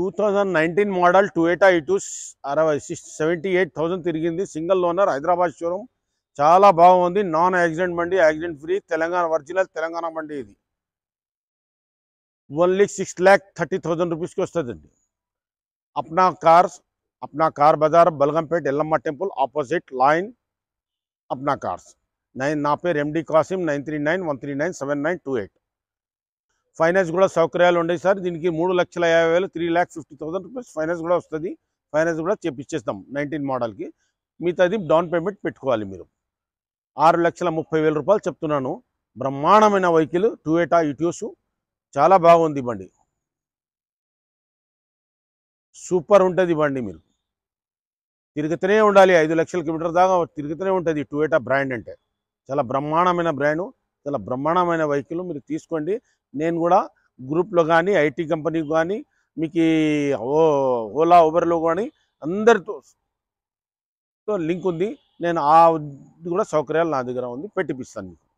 2019 model Toyota ఇటస్ అరవ 78000 తిరిగింది single owner Hyderabad చోరం చాలా బాగుంది నాన్ యాక్సిడెంట్ బండి accident free Telangana virtual Telangana బండి ఇది 1.63 లక్షల రూపాయస్ కోస్టతండి apna cars apna car bazar balgampet ellamma temple opposite line apna cars 99391397928 finance కూడా సౌకర్యాలు ఉన్నాయి సార్ దీనికి మూడు లక్షల యాభై వేలు three lakh fifty thousand rupees finance కూడా వస్తుంది ఫైనాన్స్ కూడా చేపిచ్చేస్తాం నైన్టీన్ మోడల్కి మిగతాది డౌన్ పేమెంట్ పెట్టుకోవాలి మీరు ఆరు లక్షల ముప్పై వేల రూపాయలు చెప్తున్నాను బ్రహ్మాండమైన వెహికల్ టూ ఎటా ఇట్యూస్ చాలా బాగుంది బండి సూపర్ ఉంటుంది బండి మీరు తిరుగుతూనే ఉండాలి ఐదు లక్షల కిలోమీటర్ దాకా తిరుగుతూనే ఉంటుంది టూ ఎటా బ్రాండ్ అంటే చాలా బ్రహ్మాండమైన బ్రాండు చాలా బ్రహ్మాండమైన వెహికల్ మీరు తీసుకోండి నేను కూడా గ్రూప్లో కానీ ఐటీ కంపెనీకి కానీ మీకు ఓలా ఊబర్లో కానీ అందరితో లింక్ ఉంది నేను ఆ కూడా సౌకర్యాలు నా దగ్గర ఉంది పెట్టిపిస్తాను మీకు